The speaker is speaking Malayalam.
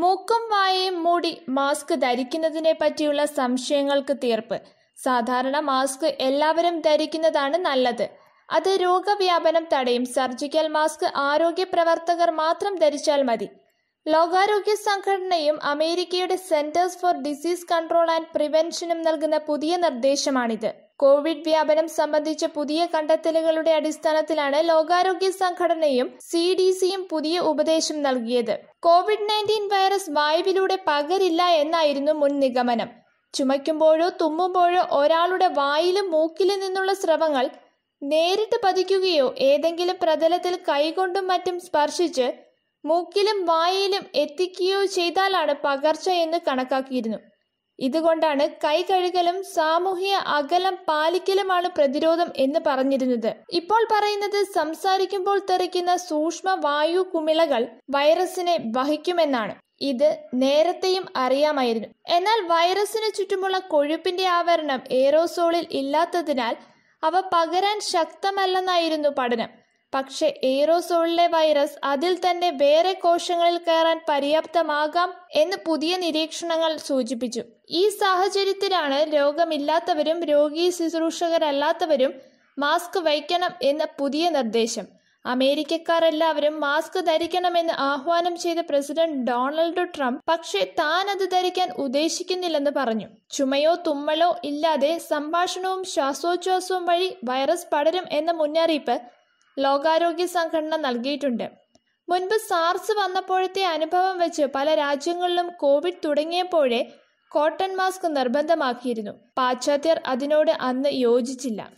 മൂക്കും വായയും മൂടി മാസ്ക് ധരിക്കുന്നതിനെ പറ്റിയുള്ള സംശയങ്ങൾക്ക് തീർപ്പ് സാധാരണ മാസ്ക് എല്ലാവരും ധരിക്കുന്നതാണ് നല്ലത് അത് രോഗവ്യാപനം തടയും സർജിക്കൽ മാസ്ക് ആരോഗ്യ പ്രവർത്തകർ മാത്രം ധരിച്ചാൽ മതി ലോകാരോഗ്യ സംഘടനയും അമേരിക്കയുടെ centres for disease control and പ്രിവെൻഷനും നൽകുന്ന പുതിയ നിർദ്ദേശമാണിത് കോവിഡ് വ്യാപനം സംബന്ധിച്ച പുതിയ കണ്ടെത്തലുകളുടെ അടിസ്ഥാനത്തിലാണ് ലോകാരോഗ്യ സംഘടനയും സി ഡി സിയും പുതിയ ഉപദേശം നൽകിയത് കോവിഡ് നയൻറ്റീൻ വൈറസ് വായുവിലൂടെ പകരില്ല എന്നായിരുന്നു മുൻ നിഗമനം ചുമയ്ക്കുമ്പോഴോ തുമ്മുമ്പോഴോ ഒരാളുടെ വായിലും മൂക്കിലും നിന്നുള്ള സ്രവങ്ങൾ നേരിട്ട് പതിക്കുകയോ ഏതെങ്കിലും പ്രതലത്തിൽ കൈകൊണ്ടും മറ്റും സ്പർശിച്ച് മൂക്കിലും വായയിലും എത്തിക്കുകയോ ചെയ്താലാണ് പകർച്ച എന്ന് കണക്കാക്കിയിരുന്നു ഇതുകൊണ്ടാണ് കൈ കഴുകലും സാമൂഹിക അകലം പാലിക്കലുമാണ് പ്രതിരോധം എന്ന് പറഞ്ഞിരുന്നത് ഇപ്പോൾ പറയുന്നത് സംസാരിക്കുമ്പോൾ തെറിക്കുന്ന സൂക്ഷ്മ വായു കുമിളകൾ വൈറസിനെ വഹിക്കുമെന്നാണ് ഇത് നേരത്തെയും അറിയാമായിരുന്നു എന്നാൽ വൈറസിന് ചുറ്റുമുള്ള കൊഴുപ്പിന്റെ ആവരണം ഏറോസോളിൽ ഇല്ലാത്തതിനാൽ അവ പകരാൻ ശക്തമല്ലെന്നായിരുന്നു പഠനം പക്ഷെ എയ്റോസോളിലെ വൈറസ് അതിൽ തന്നെ വേറെ കോശങ്ങളിൽ കയറാൻ പര്യാപ്തമാകാം എന്ന് പുതിയ നിരീക്ഷണങ്ങൾ സൂചിപ്പിച്ചു ഈ സാഹചര്യത്തിലാണ് രോഗമില്ലാത്തവരും രോഗി ശുശ്രൂഷകരല്ലാത്തവരും മാസ്ക് വയ്ക്കണം എന്ന പുതിയ നിർദ്ദേശം അമേരിക്കക്കാരെല്ലാവരും മാസ്ക് ധരിക്കണമെന്ന് ആഹ്വാനം ചെയ്ത പ്രസിഡന്റ് ഡൊണാൾഡ് ട്രംപ് പക്ഷേ താൻ അത് ധരിക്കാൻ ഉദ്ദേശിക്കുന്നില്ലെന്ന് പറഞ്ഞു ചുമയോ തുമ്മലോ ഇല്ലാതെ സംഭാഷണവും ശ്വാസോച്ഛ്വാസവും വഴി വൈറസ് പടരും എന്ന മുന്നറിയിപ്പ് ലോകാരോഗ്യ സംഘടന നൽകിയിട്ടുണ്ട് മുൻപ് സാർസ് വന്നപ്പോഴത്തെ അനുഭവം വെച്ച് പല രാജ്യങ്ങളിലും കോവിഡ് തുടങ്ങിയപ്പോഴേ കോട്ടൺ മാസ്ക് നിർബന്ധമാക്കിയിരുന്നു പാശ്ചാത്യർ അതിനോട് അന്ന് യോജിച്ചില്ല